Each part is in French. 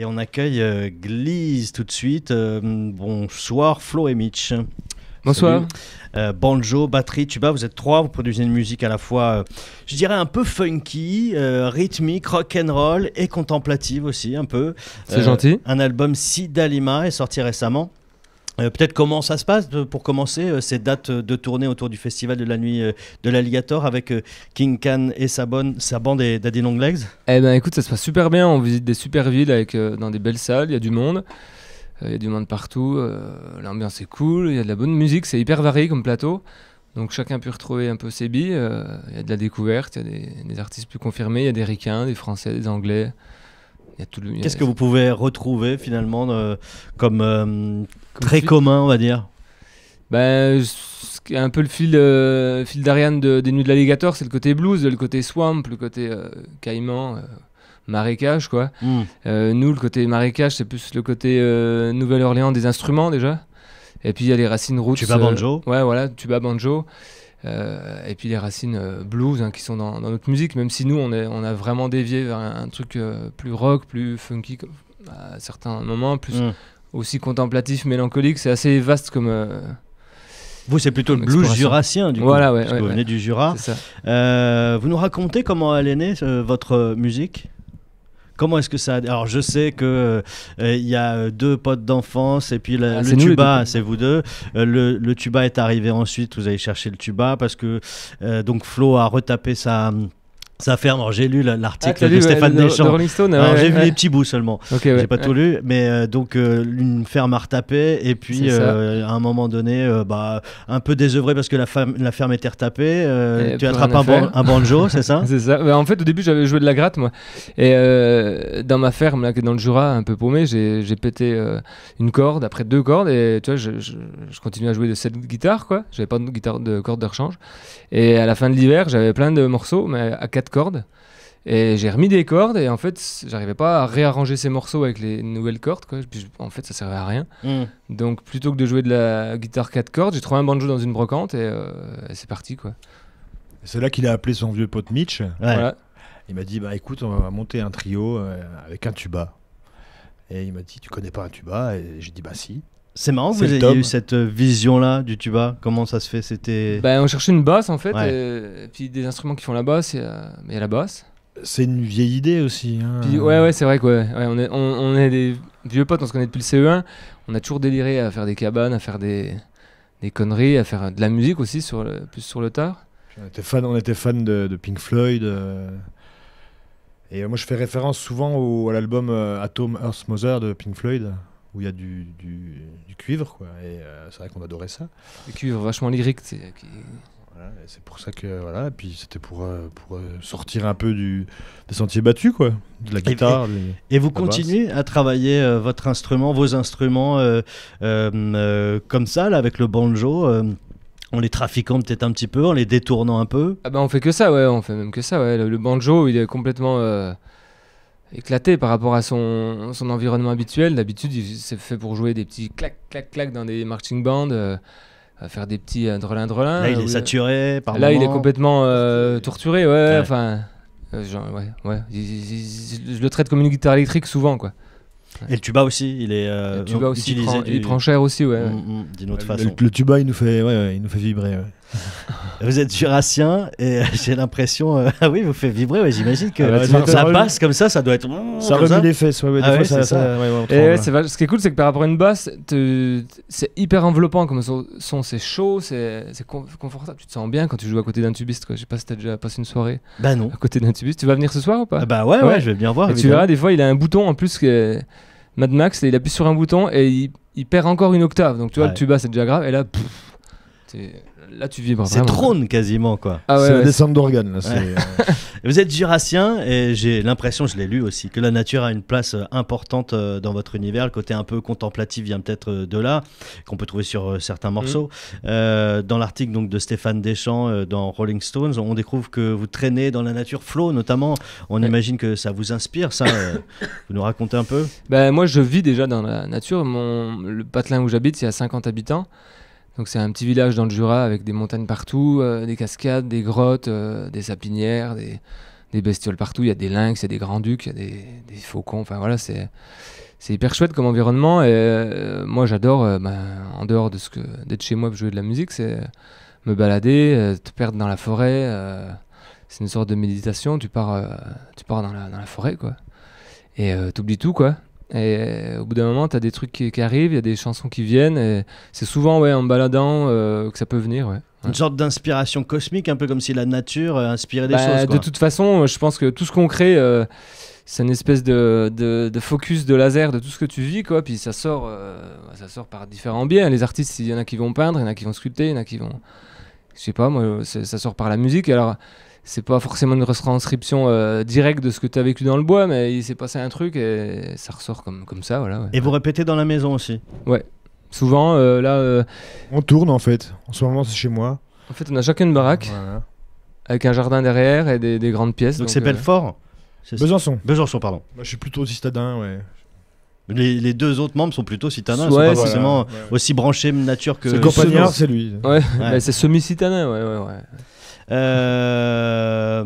Et on accueille euh, tout de suite. Euh, bonsoir Flo et Mitch. Bonsoir. Euh, banjo, batterie, tuba, vous êtes trois, vous produisez une musique à la fois, euh, je dirais, un peu funky, rythmique, rock and roll et contemplative aussi, un peu. C'est gentil. Un album Sidalima est sorti récemment. Euh, peut-être comment ça se passe euh, pour commencer euh, ces dates de tournée autour du festival de la nuit de l'Alligator avec King Khan et sa, bonne, sa bande et Daddy Long Legs Eh ben écoute, ça se passe super bien. On visite des super villes avec, dans des belles salles, il y a du monde. Il y a du monde partout. L'ambiance est cool, il y a de la bonne musique, c'est hyper varié comme plateau. Donc chacun peut retrouver un peu ses billes. Il y a de la découverte, il y a des, des artistes plus confirmés, il y a des Ricains, des Français, des Anglais. Qu'est-ce que vous pouvez retrouver finalement euh, comme, très commun, on va dire ben, un peu le fil, euh, fil d'Ariane des Nuits de l'Alligator, c'est le côté blues, le côté swamp, le côté euh, caïman, marécage, quoi. Hmm. nous, le côté marécage, c'est plus le côté Nouvelle-Orléans des instruments déjà. Et puis il y a les racines roots. Tuba banjo. ouais, voilà, tuba banjo. Euh, et puis les racines euh, blues hein, qui sont dans, notre musique, même si nous on, on a vraiment dévié vers un, truc euh, plus rock, plus funky à certains moments, plus mm. aussi contemplatif, mélancolique. C'est assez vaste comme. vous, c'est plutôt le blues jurassien, du coup. Voilà, vous venez du Jura. vous nous racontez comment elle est née, votre musique Comment est-ce que ça. Alors, je sais que euh, il y a euh, deux potes d'enfance et puis ah, le tuba, c'est vous deux. Euh, le, le, tuba est arrivé ensuite. Vous avez cherché le tuba parce que donc Flo a retapé sa ça ferme. j'ai lu l'article ah, de Stéphane Deschamps. j'ai vu les petits bouts seulement. j'ai pas tout lu, mais euh, donc euh, une ferme à retapé et puis euh, à un moment donné, bah un peu désœuvré parce que la, ferme était retapée. tu attrapes un, banjo, c'est ça C'est ça. Bah, en fait, au début, j'avais joué de la gratte moi. Et dans ma ferme là, dans le Jura, un peu paumé, j'ai pété une corde, après deux cordes, et tu vois, je, continue à jouer de cette guitare quoi. J'avais pas de guitare de corde de rechange. Et à la fin de l'hiver, j'avais plein de morceaux, mais à cordes. Et j'ai remis des cordes et en fait, j'arrivais pas à réarranger ces morceaux avec les nouvelles cordes. Quoi. En fait, ça servait à rien. Hmm. Donc, plutôt que de jouer de la guitare quatre cordes, j'ai trouvé un banjo dans une brocante et, euh, c'est parti. quoi. C'est là qu'il a appelé son vieux pote Mitch. Il m'a dit bah écoute, on va monter un trio euh, avec un tuba. Et il m'a dit tu connais pas un tuba Et j'ai dit bah si. C'est marrant vous avez eu cette euh, vision-là du tuba. Comment ça se fait C'était. Ben, on cherchait une basse en fait, et, euh, puis des instruments qui font la basse, et, euh, la basse. C'est une vieille idée aussi. Hein. ouais, ouais, c'est vrai quoi. on, est, des vieux potes, on se connaît depuis le CE1. On a toujours déliré à faire des cabanes, à faire des, conneries, à faire de la musique aussi, sur le, plus sur le tard. on était fan, on était fan de, Pink Floyd. Et moi, je fais référence souvent au, à l'album Atom Earth Mother de Pink Floyd où il y a du, du, cuivre, quoi. Et euh, c'est vrai qu'on adorait ça. Le cuivre vachement lyrique, c'est. pour ça que voilà, et puis c'était pour, euh, pour euh, sortir un peu du, des sentiers battus quoi, de la guitare. Et, vous continuez à travailler votre instrument, vos instruments comme ça là avec le banjo. en les trafiquant peut-être un petit peu, en les détournant un peu. Ah ben bah on fait que ça, ouais, on fait même que ça, ouais. le banjo, il est complètement éclaté par rapport à son, environnement habituel. D'habitude, il s'est fait pour jouer des petits clac, clac, clac dans des marching bands, euh, faire des petits euh, drelin, drelin. Là, il est euh, saturé par Là, il est complètement torturé, ouais, enfin... ouais, Je, le traite comme une guitare électrique souvent, quoi. Et le tuba aussi, il est utilisé. Il prend, du... cher aussi, ouais. Mm, mm, d'une autre façon. Le, tuba, il nous fait, il nous fait vibrer. vous êtes jurassien et j'ai l'impression. Euh, ah oui, vous fait vibrer, j'imagine que ah ça, passe comme ça, ça doit être. Ça remue les fesses, ah ça, ça. Ce qui est cool, c'est que par rapport à une basse, c'est hyper enveloppant comme son, c'est chaud, c'est confortable. Tu te sens bien quand tu joues à côté d'un tubiste. Quoi. Je sais pas si t'as déjà passé une soirée bah non. à côté d'un tubiste. Tu vas venir ce soir ou pas ah Bah ouais, ouais, je vais bien voir. Et tu verras, des fois, il a un bouton en plus que Mad Max, il appuie sur un bouton et il, perd encore une octave. Donc tu vois, le tuba, c'est déjà grave. Et là, là tu vibres. C'est trône quasiment quoi. Ah c'est la descente d'organes. Euh. vous êtes jurassien et j'ai l'impression, je l'ai lu aussi, que la nature a une place euh, importante euh, dans votre univers. Le côté un peu contemplatif vient peut-être de là, qu'on peut trouver sur certains mhm. morceaux. dans l'article donc de Stéphane Deschamps dans Rolling Stones, on découvre que vous traînez dans la nature, flow notamment. On imagine que ça vous inspire, ça. vous nous racontez un peu Ben moi je vis déjà dans la nature. Mon le patelin où j'habite, c'est à 50 habitants. Donc c'est un petit village dans le Jura avec des montagnes partout, euh, des cascades, des grottes, euh, des sapinières, des, bestioles partout. Il y a des lynx, il y a des grands-ducs, il y a des, faucons. Enfin voilà, c'est c'est hyper chouette comme environnement. Et euh, moi j'adore, ben, en dehors de ce que d'être chez moi pour jouer de la musique, c'est me balader, te perdre dans la forêt. c'est une sorte de méditation. Tu pars, tu pars dans la, dans la forêt quoi. Et t'oublies tout quoi. Et au bout d'un moment, tu as des trucs qui, arrivent, il y a des chansons qui viennent. Et c'est souvent ouais, en baladant euh, que ça peut venir. Une sorte d'inspiration cosmique, un peu comme si la nature euh, inspirait des bah, choses. Quoi. De toute façon, euh, je pense que tout ce qu'on crée, c'est une espèce de, de, focus de laser de tout ce que tu vis, quoi. Puis ça sort, ça sort par différents biais. Les artistes, il y en a qui vont peindre, il y en a qui vont sculpter, il y en a qui vont. Je sais pas, moi, ça sort par la musique. Alors, c'est pas forcément une transcription euh, directe de ce que tu as vécu dans le bois, mais il s'est passé un truc et ça ressort comme, comme ça. Voilà, Et vous répétez dans la maison aussi Ouais. Souvent, euh, là. Euh, on tourne en fait. En ce moment, c'est chez moi. En fait, on a chacun une baraque avec un jardin derrière et des, grandes pièces. Donc c'est Belfort Besançon. Besançon, pardon. Moi, je suis plutôt citadin, ouais. Les, les, deux autres membres sont plutôt citadins, ouais, sont pas forcément aussi branchés nature que. C'est c'est lui. Ouais, c'est semi-citadin, ouais, ouais. ouais. Euh,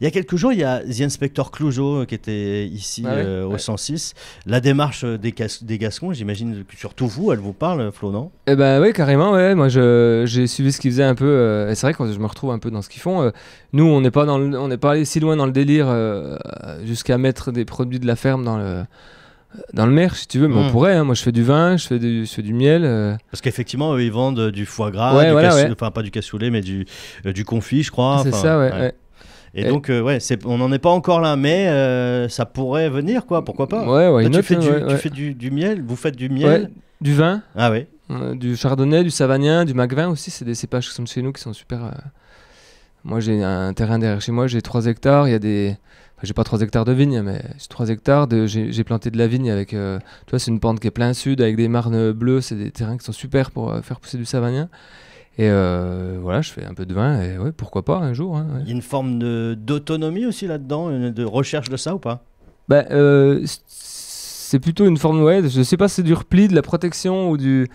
il y a quelques jours, il y a The Inspector Clouseau euh, qui était ici euh, au 106. La démarche des, des Gascons, j'imagine surtout vous, elle vous parle, Flo, et Eh ben oui, carrément, ouais. Moi, j'ai suivi ce qu'ils faisaient un peu. et c'est vrai que je me retrouve un peu dans ce qu'ils font. nous, on n'est pas, dans on pas allé si loin dans le délire jusqu'à mettre des produits de la ferme dans le dans le mer, si tu veux, mais on hmm. pourrait. Hein. Moi, je fais du vin, je fais du, du miel. Euh. Parce qu'effectivement, ils vendent du foie gras, enfin pas du cassoulet, mais du, euh, du confit, je crois. C'est ça, ouais. Et, donc, euh, ouais, on n'en est pas encore là, mais ça pourrait venir, quoi. Pourquoi pas tu, hein, fais du, tu, fais du, miel, vous faites du miel, du vin. Ah oui. du chardonnay, du savagnin, du magvin aussi. C'est des cépages qui sont de chez nous qui sont super. Moi, j'ai un terrain derrière chez moi, j'ai 3 hectares. Il y a des j'ai pas 3 hectares de vigne, mais 3 hectares, j'ai, planté de la vigne avec, euh, tu vois, c'est une pente qui est plein sud, avec des marnes bleues, c'est des terrains qui sont super pour euh, faire pousser du savagnin. Et euh, voilà, je fais un peu de vin, et oui, pourquoi pas un jour. Hein, Il y a une forme de, d'autonomie aussi là-dedans, de recherche de ça ou pas ben, C'est plutôt une forme, ouais, je sais pas si c'est du repli, de la protection ou du,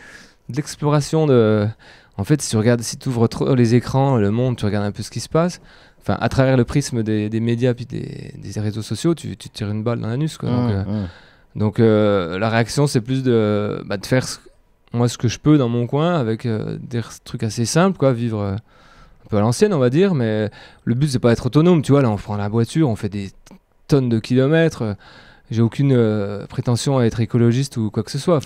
de l'exploration de... En fait, si tu regardes, si tu ouvres les écrans, le monde, tu regardes un peu ce qui se passe enfin à travers le prisme des, des médias puis des, des, réseaux sociaux tu, tu tires une balle dans l'anus quoi donc, euh, euh, la réaction c'est plus de, bah, de faire ce, moi ce que je peux dans mon coin avec euh, des trucs assez simples quoi vivre un peu à l'ancienne on va dire mais le but c'est pas être autonome tu vois là on prend la voiture on fait des tonnes de kilomètres j'ai aucune euh, prétention à être écologiste ou quoi que ce soit.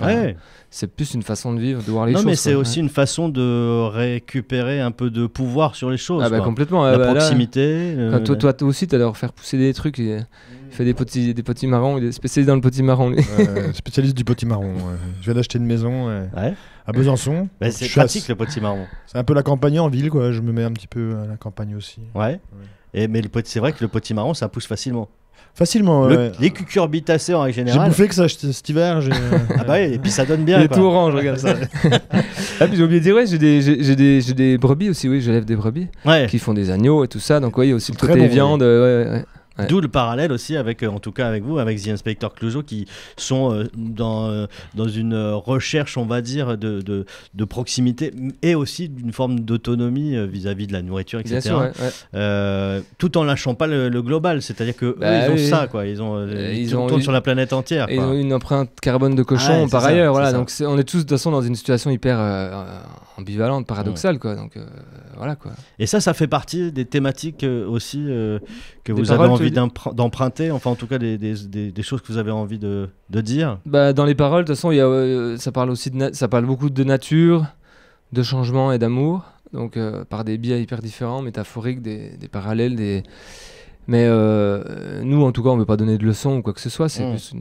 C'est plus une façon de vivre, de voir les choses. Non, mais c'est aussi une façon de récupérer un peu de pouvoir sur les choses. Ah bah, complètement. La ah, bah, proximité. Euh, toi, aussi, tu as leur faire pousser des trucs. Il, fait des petits, des petits marrons. Il est spécialiste dans le petit marron. spécialiste du petit marron. Je viens d'acheter une maison à Besançon. Bah, c'est pratique le petit marron. C'est un peu la campagne en ville. quoi. Je me mets un petit peu à la campagne aussi. Ouais. Et, mais c'est vrai que le petit marron, ça pousse facilement. Facilement. Les cucurbitacées en général J'ai bouffé que ça cet hiver. ah bah ouais, et puis ça donne bien. Il est tout orange, regarde ça. ah, puis j'ai oublié de dire, ouais, j'ai des, j'ai, des, des, brebis aussi, oui, j'élève des brebis. Ouais. Qui font des agneaux et tout ça. Donc, oui, il y a aussi le côté bon viande. Euh, D'où le parallèle aussi avec, euh, en tout cas avec vous, avec The Inspector Clouseau, qui sont euh, dans, euh, dans une recherche, on va dire, de, de, proximité et aussi d'une forme d'autonomie vis-à-vis de la nourriture, etc. tout en lâchant pas le, global, c'est-à-dire que eux, bah ils ont ça, quoi. Ils ont, ils, ont tournent sur la planète entière. Quoi. une empreinte carbone de cochon par ailleurs, voilà. Donc on est tous de toute façon dans une situation hyper ambivalente, paradoxale, quoi. Donc voilà, quoi. Et ça, ça fait partie des thématiques aussi que vous avez envie d'emprunter, enfin en tout cas des, choses que vous avez envie de, dire bah, Dans les paroles, de toute façon, y a, euh, ça, parle aussi de ça parle beaucoup de nature, de changement et d'amour, donc euh, par des biais hyper différents, métaphoriques, des, parallèles, des... Mais euh, nous, en tout cas, on ne veut pas donner de leçons ou quoi que ce soit, c'est mmh. plus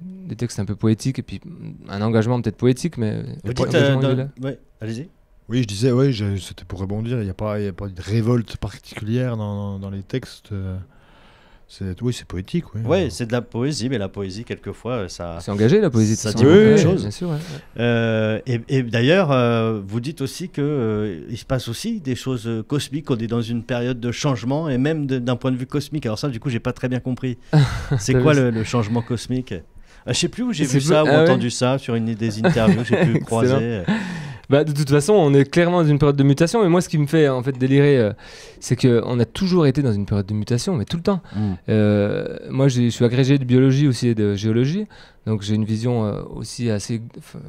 des textes un peu poétiques et puis un engagement peut-être poétique, mais... Vous allez-y oui, je disais, oui, c'était pour rebondir. Il n'y a, pas, a pas de révolte particulière dans, dans, les textes. Euh, c'est, oui, c'est poétique. Oui, ouais, c'est de la poésie, mais la poésie, quelquefois, ça. C'est engagé, la poésie, ça dit beaucoup de choses. Bien sûr, euh, et, d'ailleurs, euh, vous dites aussi qu'il il se passe aussi des choses cosmiques. On est dans une période de changement, et même d'un point de vue cosmique. Alors, ça, du coup, j'ai pas très bien compris. c'est quoi le, changement cosmique Je je sais plus où j'ai vu ça ou ah entendu ça sur une des interviews, j'ai pu croiser. Bah, de toute façon, on est clairement dans une période de mutation. Mais moi, ce qui me fait en fait délirer, euh, c'est c'est on a toujours été dans une période de mutation, mais tout le temps. Mm. Euh, moi, je suis agrégé de biologie aussi et de géologie. Donc j'ai une vision euh, aussi assez,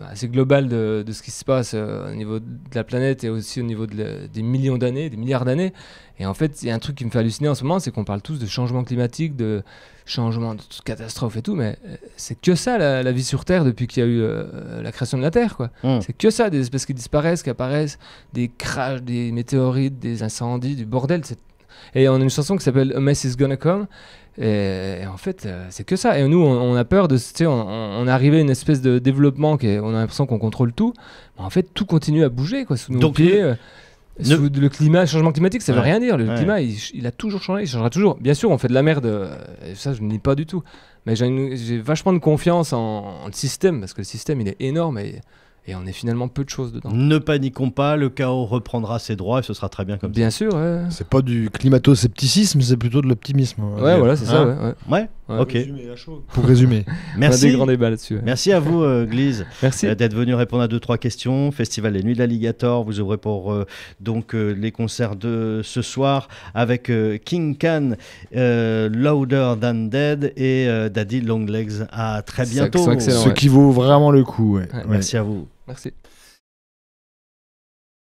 assez globale de, ce qui se passe euh, au niveau de la planète et aussi au niveau des millions d'années, des milliards d'années. Et en fait, il y a un truc qui me fait halluciner en ce moment, c'est qu'on parle tous de changement climatique, de changement, de catastrophe et tout, mais euh, c'est que ça la, vie sur Terre depuis qu'il y a eu la création de la Terre. quoi. Mmh. C'est que ça, des espèces qui disparaissent, qui apparaissent, des crashs, des météorites, des incendies, du bordel. Et on a une chanson qui s'appelle A Mess Is Gonna Come. Et, en fait, euh, c'est que ça. Et nous, on, a peur de. Tu on, on, arrivé à une espèce de développement qui on a l'impression qu'on contrôle tout. en fait, tout continue à bouger, quoi, sous nos pieds. Le... Euh, climat, changement climatique, ça ne veut rien dire. Le climat, il, a toujours changé, il changera toujours. Bien sûr, on fait de la merde, euh, ça je ne dis pas du tout. Mais j'ai vachement de confiance en, le système, parce que le système, il est énorme. Et, et on est finalement peu de choses dedans. Ne paniquons pas, le chaos reprendra ses droits et ce sera très bien comme bien ça. Bien sûr. Ouais. C'est pas du climato-scepticisme, c'est plutôt de l'optimisme. Ouais, voilà, c'est ça. Hein ouais, ouais. ok. Pour résumer. Merci. On a des grands débats là-dessus. Merci à vous, euh, Glise, euh, d'être venu répondre à deux trois questions. Festival Les Nuits de l'Alligator, vous ouvrez pour euh, donc euh, les concerts de ce soir avec King Khan, Louder Than Dead et Daddy Longlegs. À très bientôt. Ce qui vaut vraiment le coup. Merci à vous. Merci.